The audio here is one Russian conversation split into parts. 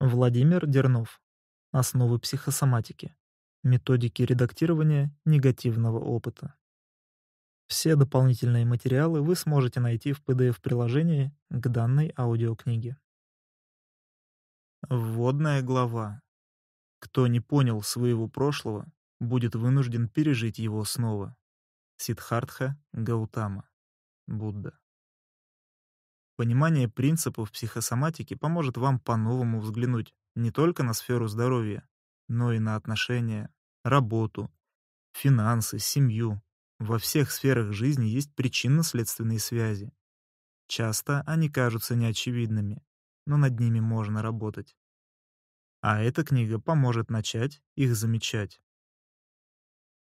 Владимир Дернов. Основы психосоматики. Методики редактирования негативного опыта. Все дополнительные материалы вы сможете найти в PDF-приложении к данной аудиокниге. Вводная глава. Кто не понял своего прошлого, будет вынужден пережить его снова. Сиддхартха Гаутама. Будда. Понимание принципов психосоматики поможет вам по-новому взглянуть не только на сферу здоровья, но и на отношения, работу, финансы, семью. Во всех сферах жизни есть причинно-следственные связи. Часто они кажутся неочевидными, но над ними можно работать. А эта книга поможет начать их замечать.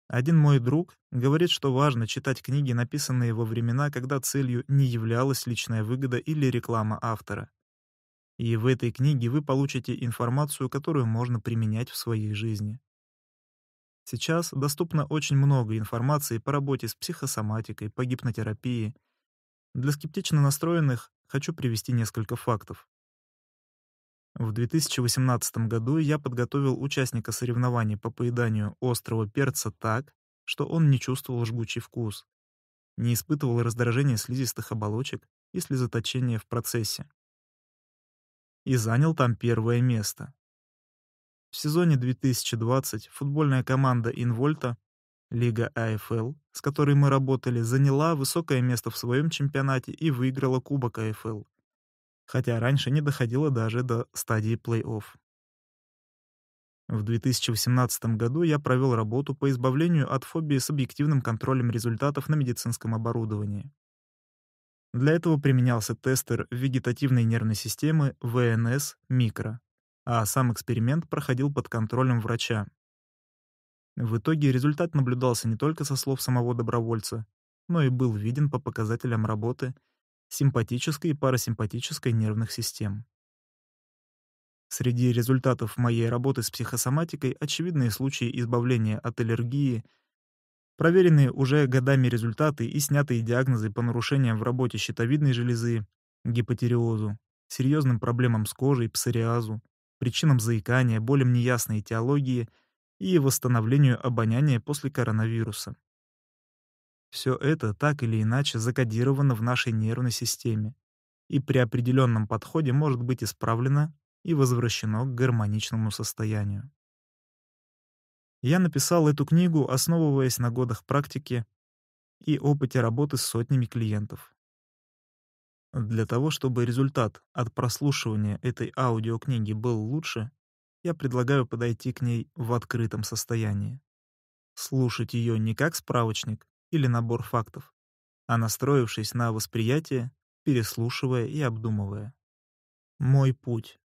Один мой друг говорит, что важно читать книги, написанные во времена, когда целью не являлась личная выгода или реклама автора. И в этой книге вы получите информацию, которую можно применять в своей жизни. Сейчас доступно очень много информации по работе с психосоматикой, по гипнотерапии. Для скептично настроенных хочу привести несколько фактов. В 2018 году я подготовил участника соревнований по поеданию острого перца так, что он не чувствовал жгучий вкус, не испытывал раздражения слизистых оболочек и слезоточения в процессе. И занял там первое место. В сезоне 2020 футбольная команда «Инвольта» Лига АФЛ, с которой мы работали, заняла высокое место в своем чемпионате и выиграла Кубок АФЛ хотя раньше не доходило даже до стадии плей-офф. В 2018 году я провел работу по избавлению от фобии с объективным контролем результатов на медицинском оборудовании. Для этого применялся тестер вегетативной нервной системы ВНС-микро, а сам эксперимент проходил под контролем врача. В итоге результат наблюдался не только со слов самого добровольца, но и был виден по показателям работы симпатической и парасимпатической нервных систем. Среди результатов моей работы с психосоматикой очевидные случаи избавления от аллергии, проверенные уже годами результаты и снятые диагнозы по нарушениям в работе щитовидной железы, гипотереозу, серьезным проблемам с кожей, псориазу, причинам заикания, болям неясной этиологии и восстановлению обоняния после коронавируса. Все это так или иначе закодировано в нашей нервной системе и при определенном подходе может быть исправлено и возвращено к гармоничному состоянию. Я написал эту книгу, основываясь на годах практики и опыте работы с сотнями клиентов. Для того, чтобы результат от прослушивания этой аудиокниги был лучше, я предлагаю подойти к ней в открытом состоянии. Слушать ее не как справочник, или набор фактов, а настроившись на восприятие, переслушивая и обдумывая. Мой путь.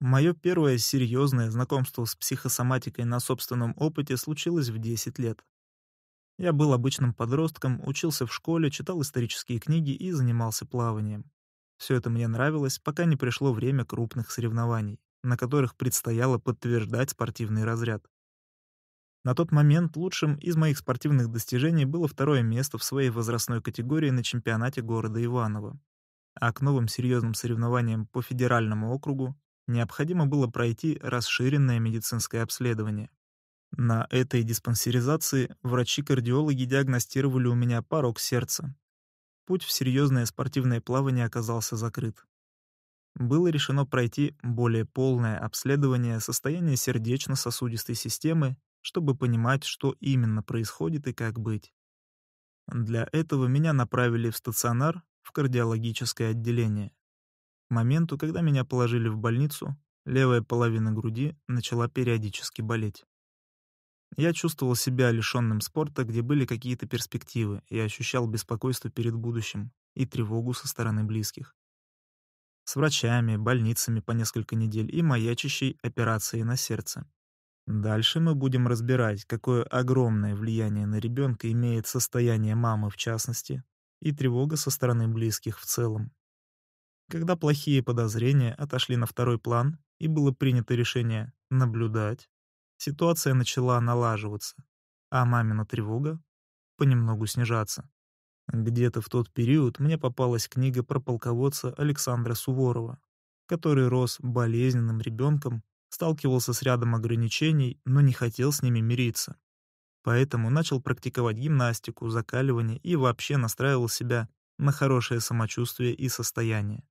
Мое первое серьезное знакомство с психосоматикой на собственном опыте случилось в 10 лет. Я был обычным подростком, учился в школе, читал исторические книги и занимался плаванием. Все это мне нравилось, пока не пришло время крупных соревнований, на которых предстояло подтверждать спортивный разряд. На тот момент лучшим из моих спортивных достижений было второе место в своей возрастной категории на чемпионате города Иваново. А к новым серьезным соревнованиям по федеральному округу необходимо было пройти расширенное медицинское обследование. На этой диспансеризации врачи-кардиологи диагностировали у меня порог сердца. Путь в серьезное спортивное плавание оказался закрыт. Было решено пройти более полное обследование состояния сердечно-сосудистой системы чтобы понимать, что именно происходит и как быть. Для этого меня направили в стационар, в кардиологическое отделение. К моменту, когда меня положили в больницу, левая половина груди начала периодически болеть. Я чувствовал себя лишённым спорта, где были какие-то перспективы, и ощущал беспокойство перед будущим и тревогу со стороны близких. С врачами, больницами по несколько недель и маячащей операцией на сердце. Дальше мы будем разбирать, какое огромное влияние на ребенка имеет состояние мамы в частности и тревога со стороны близких в целом. Когда плохие подозрения отошли на второй план и было принято решение наблюдать, ситуация начала налаживаться, а мамина тревога понемногу снижаться. Где-то в тот период мне попалась книга про полководца Александра Суворова, который рос болезненным ребенком сталкивался с рядом ограничений, но не хотел с ними мириться. Поэтому начал практиковать гимнастику, закаливание и вообще настраивал себя на хорошее самочувствие и состояние.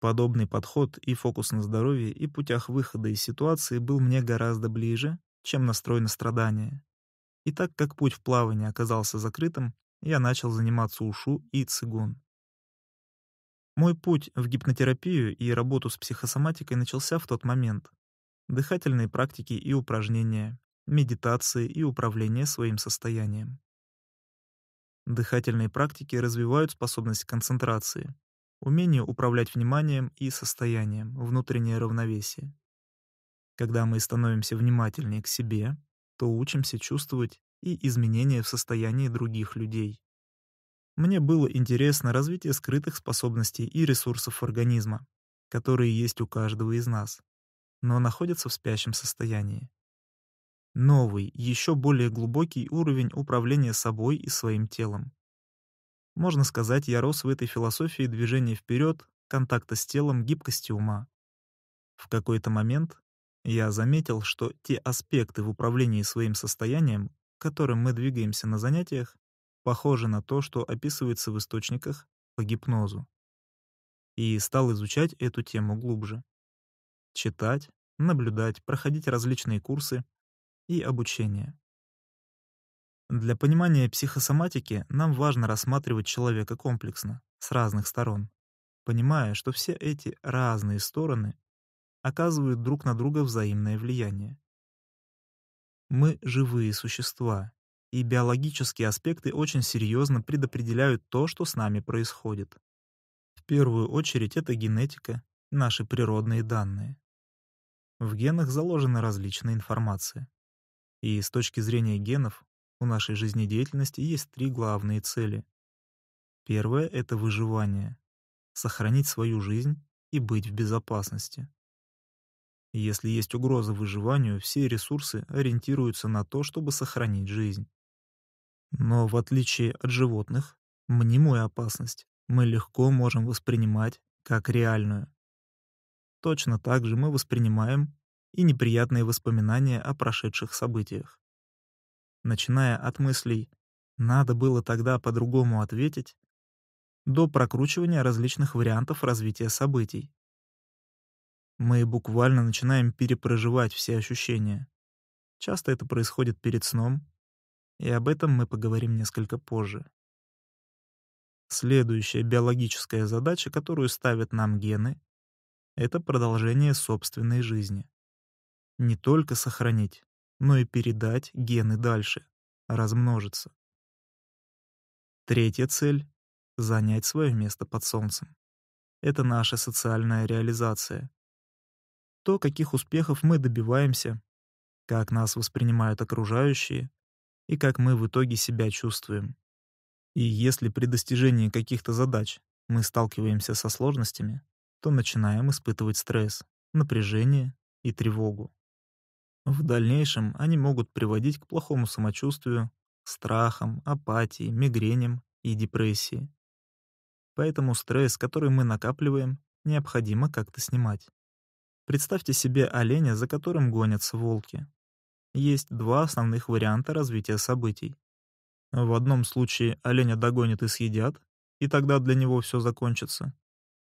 Подобный подход и фокус на здоровье и путях выхода из ситуации был мне гораздо ближе, чем настрой на страдания. И так как путь в плавание оказался закрытым, я начал заниматься ушу и цигун. Мой путь в гипнотерапию и работу с психосоматикой начался в тот момент. Дыхательные практики и упражнения, медитации и управление своим состоянием. Дыхательные практики развивают способность концентрации, умение управлять вниманием и состоянием, внутреннее равновесие. Когда мы становимся внимательнее к себе, то учимся чувствовать и изменения в состоянии других людей. Мне было интересно развитие скрытых способностей и ресурсов организма, которые есть у каждого из нас, но находятся в спящем состоянии. Новый, еще более глубокий уровень управления собой и своим телом. Можно сказать, я рос в этой философии движения вперед, контакта с телом, гибкости ума. В какой-то момент я заметил, что те аспекты в управлении своим состоянием, к которым мы двигаемся на занятиях, похоже на то, что описывается в источниках по гипнозу. И стал изучать эту тему глубже. Читать, наблюдать, проходить различные курсы и обучение. Для понимания психосоматики нам важно рассматривать человека комплексно, с разных сторон, понимая, что все эти разные стороны оказывают друг на друга взаимное влияние. Мы живые существа, и биологические аспекты очень серьезно предопределяют то, что с нами происходит. В первую очередь это генетика, наши природные данные. В генах заложена различная информация. И с точки зрения генов у нашей жизнедеятельности есть три главные цели. Первое — это выживание, сохранить свою жизнь и быть в безопасности. Если есть угроза выживанию, все ресурсы ориентируются на то, чтобы сохранить жизнь. Но в отличие от животных, мнимую опасность мы легко можем воспринимать как реальную. Точно так же мы воспринимаем и неприятные воспоминания о прошедших событиях. Начиная от мыслей «надо было тогда по-другому ответить», до прокручивания различных вариантов развития событий. Мы буквально начинаем перепроживать все ощущения. Часто это происходит перед сном и об этом мы поговорим несколько позже. Следующая биологическая задача, которую ставят нам гены, это продолжение собственной жизни. Не только сохранить, но и передать гены дальше, размножиться. Третья цель — занять свое место под солнцем. Это наша социальная реализация. То, каких успехов мы добиваемся, как нас воспринимают окружающие, и как мы в итоге себя чувствуем. И если при достижении каких-то задач мы сталкиваемся со сложностями, то начинаем испытывать стресс, напряжение и тревогу. В дальнейшем они могут приводить к плохому самочувствию, страхам, апатии, мигреням и депрессии. Поэтому стресс, который мы накапливаем, необходимо как-то снимать. Представьте себе оленя, за которым гонятся волки есть два основных варианта развития событий. В одном случае оленя догонят и съедят, и тогда для него все закончится.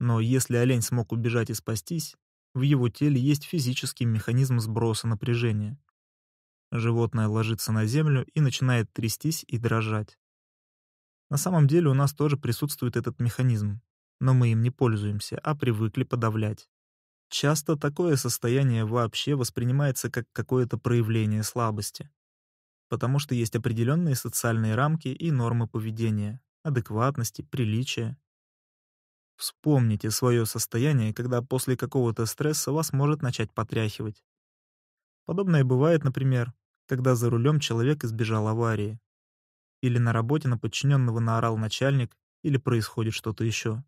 Но если олень смог убежать и спастись, в его теле есть физический механизм сброса напряжения. Животное ложится на землю и начинает трястись и дрожать. На самом деле у нас тоже присутствует этот механизм, но мы им не пользуемся, а привыкли подавлять. Часто такое состояние вообще воспринимается как какое-то проявление слабости, потому что есть определенные социальные рамки и нормы поведения, адекватности, приличия. Вспомните свое состояние, когда после какого-то стресса вас может начать потряхивать. Подобное бывает, например, когда за рулем человек избежал аварии, или на работе на подчиненного наорал начальник, или происходит что-то еще.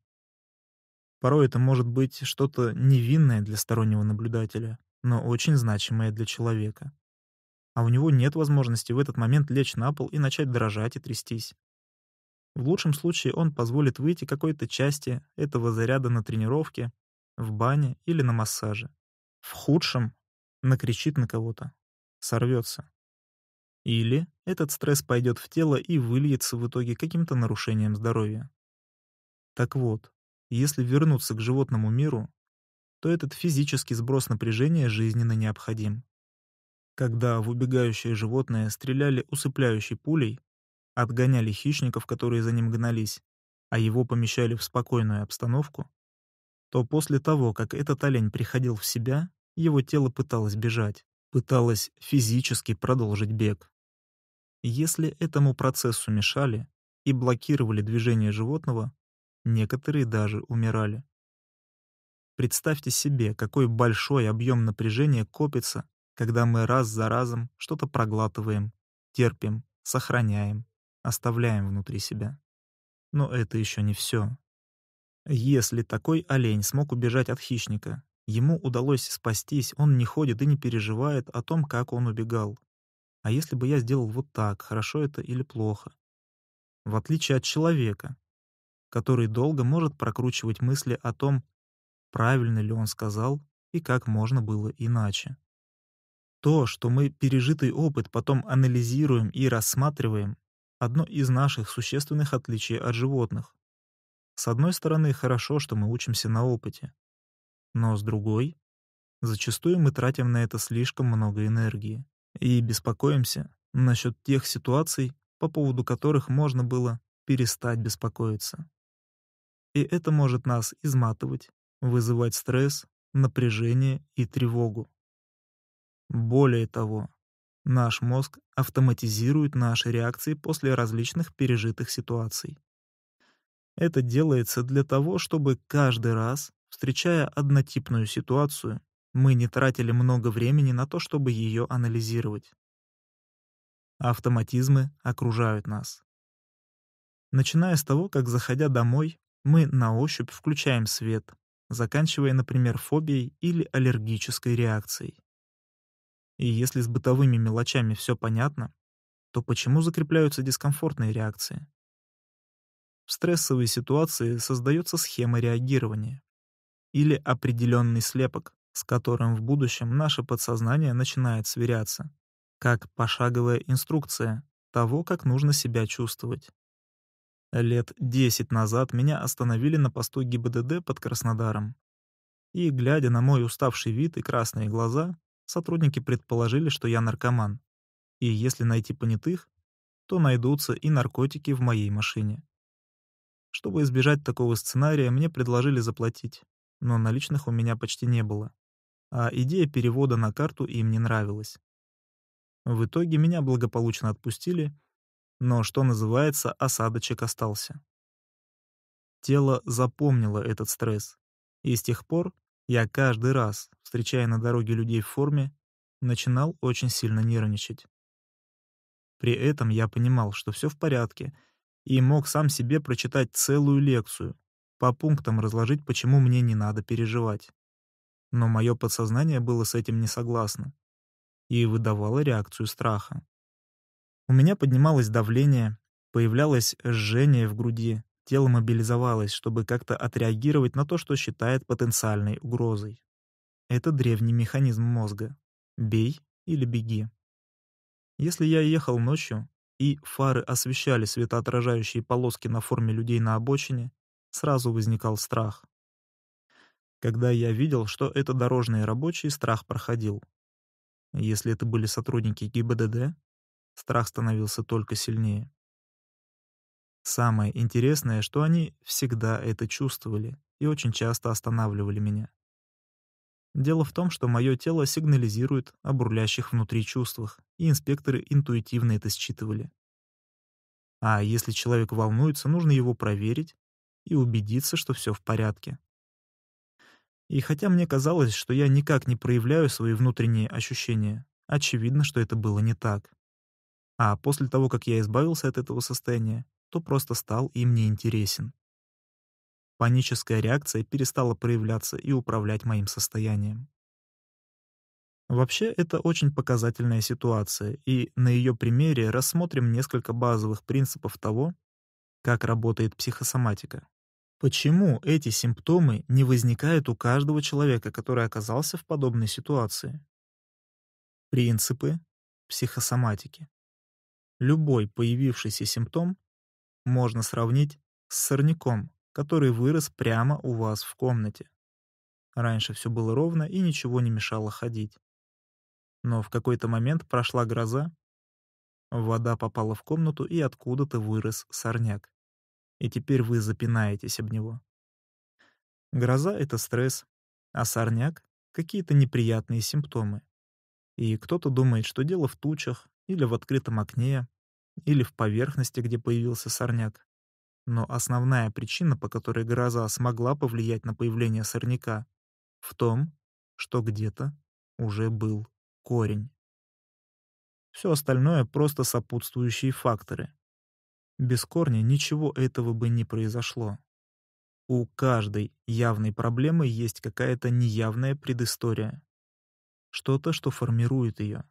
Порой это может быть что-то невинное для стороннего наблюдателя, но очень значимое для человека. А у него нет возможности в этот момент лечь на пол и начать дрожать и трястись. В лучшем случае он позволит выйти какой-то части этого заряда на тренировке, в бане или на массаже. В худшем — накричит на кого-то, сорвется. Или этот стресс пойдет в тело и выльется в итоге каким-то нарушением здоровья. Так вот, если вернуться к животному миру, то этот физический сброс напряжения жизненно необходим. Когда в убегающее животное стреляли усыпляющей пулей, отгоняли хищников, которые за ним гнались, а его помещали в спокойную обстановку, то после того, как этот олень приходил в себя, его тело пыталось бежать, пыталось физически продолжить бег. Если этому процессу мешали и блокировали движение животного, Некоторые даже умирали. Представьте себе, какой большой объем напряжения копится, когда мы раз за разом что-то проглатываем, терпим, сохраняем, оставляем внутри себя. Но это еще не все. Если такой олень смог убежать от хищника, ему удалось спастись, он не ходит и не переживает о том, как он убегал. А если бы я сделал вот так, хорошо это или плохо? В отличие от человека, который долго может прокручивать мысли о том, правильно ли он сказал и как можно было иначе. То, что мы пережитый опыт потом анализируем и рассматриваем, одно из наших существенных отличий от животных. С одной стороны, хорошо, что мы учимся на опыте. Но с другой, зачастую мы тратим на это слишком много энергии и беспокоимся насчет тех ситуаций, по поводу которых можно было перестать беспокоиться и это может нас изматывать, вызывать стресс, напряжение и тревогу. Более того, наш мозг автоматизирует наши реакции после различных пережитых ситуаций. Это делается для того, чтобы каждый раз, встречая однотипную ситуацию, мы не тратили много времени на то, чтобы ее анализировать. Автоматизмы окружают нас. Начиная с того, как, заходя домой, мы на ощупь включаем свет, заканчивая, например, фобией или аллергической реакцией. И если с бытовыми мелочами все понятно, то почему закрепляются дискомфортные реакции? В стрессовой ситуации создается схема реагирования или определенный слепок, с которым в будущем наше подсознание начинает сверяться, как пошаговая инструкция того, как нужно себя чувствовать. Лет десять назад меня остановили на посту ГИБДД под Краснодаром. И, глядя на мой уставший вид и красные глаза, сотрудники предположили, что я наркоман. И если найти понятых, то найдутся и наркотики в моей машине. Чтобы избежать такого сценария, мне предложили заплатить, но наличных у меня почти не было. А идея перевода на карту им не нравилась. В итоге меня благополучно отпустили — но, что называется, осадочек остался. Тело запомнило этот стресс, и с тех пор я каждый раз, встречая на дороге людей в форме, начинал очень сильно нервничать. При этом я понимал, что все в порядке, и мог сам себе прочитать целую лекцию, по пунктам разложить, почему мне не надо переживать. Но мое подсознание было с этим не согласно и выдавало реакцию страха. У меня поднималось давление, появлялось жжение в груди, тело мобилизовалось, чтобы как-то отреагировать на то, что считает потенциальной угрозой. Это древний механизм мозга. Бей или беги. Если я ехал ночью, и фары освещали светоотражающие полоски на форме людей на обочине, сразу возникал страх. Когда я видел, что это дорожные рабочие, страх проходил. Если это были сотрудники ГИБДД, Страх становился только сильнее. Самое интересное, что они всегда это чувствовали и очень часто останавливали меня. Дело в том, что мое тело сигнализирует о бурлящих внутри чувствах, и инспекторы интуитивно это считывали. А если человек волнуется, нужно его проверить и убедиться, что все в порядке. И хотя мне казалось, что я никак не проявляю свои внутренние ощущения, очевидно, что это было не так. А после того, как я избавился от этого состояния, то просто стал им неинтересен. Паническая реакция перестала проявляться и управлять моим состоянием. Вообще, это очень показательная ситуация, и на ее примере рассмотрим несколько базовых принципов того, как работает психосоматика. Почему эти симптомы не возникают у каждого человека, который оказался в подобной ситуации? Принципы психосоматики. Любой появившийся симптом можно сравнить с сорняком, который вырос прямо у вас в комнате. Раньше все было ровно и ничего не мешало ходить. Но в какой-то момент прошла гроза, вода попала в комнату и откуда-то вырос сорняк. И теперь вы запинаетесь об него. Гроза — это стресс, а сорняк — какие-то неприятные симптомы. И кто-то думает, что дело в тучах, или в открытом окне, или в поверхности, где появился сорняк. Но основная причина, по которой гроза смогла повлиять на появление сорняка, в том, что где-то уже был корень. Все остальное просто сопутствующие факторы. Без корня ничего этого бы не произошло. У каждой явной проблемы есть какая-то неявная предыстория. Что-то, что формирует ее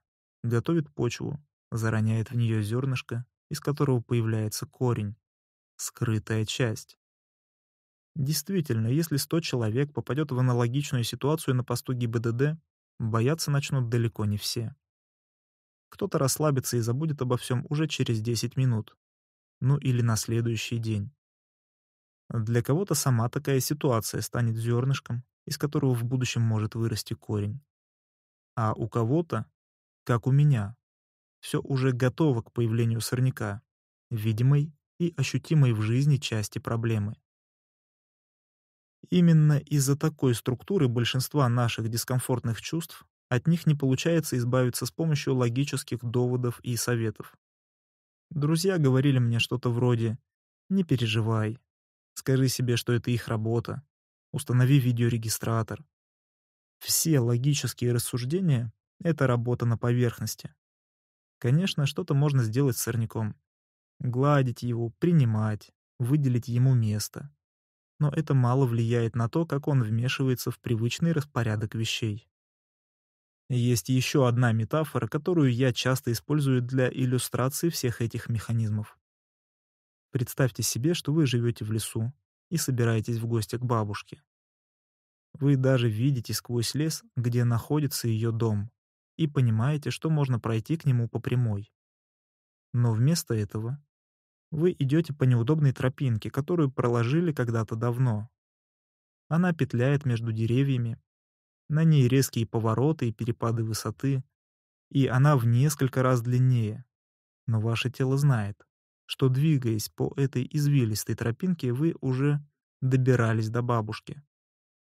готовит почву, зароняет в нее зернышко, из которого появляется корень, скрытая часть. Действительно, если 100 человек попадет в аналогичную ситуацию на посту ГИБДД, бояться начнут далеко не все. Кто-то расслабится и забудет обо всем уже через 10 минут. Ну или на следующий день. Для кого-то сама такая ситуация станет зернышком, из которого в будущем может вырасти корень. А у кого-то как у меня. Все уже готово к появлению сорняка, видимой и ощутимой в жизни части проблемы. Именно из-за такой структуры большинства наших дискомфортных чувств от них не получается избавиться с помощью логических доводов и советов. Друзья говорили мне что-то вроде «Не переживай, скажи себе, что это их работа, установи видеорегистратор». Все логические рассуждения это работа на поверхности. Конечно, что-то можно сделать с сорняком. Гладить его, принимать, выделить ему место. Но это мало влияет на то, как он вмешивается в привычный распорядок вещей. Есть еще одна метафора, которую я часто использую для иллюстрации всех этих механизмов. Представьте себе, что вы живете в лесу и собираетесь в гости к бабушке. Вы даже видите сквозь лес, где находится ее дом и понимаете, что можно пройти к нему по прямой. Но вместо этого вы идете по неудобной тропинке, которую проложили когда-то давно. Она петляет между деревьями, на ней резкие повороты и перепады высоты, и она в несколько раз длиннее. Но ваше тело знает, что двигаясь по этой извилистой тропинке, вы уже добирались до бабушки.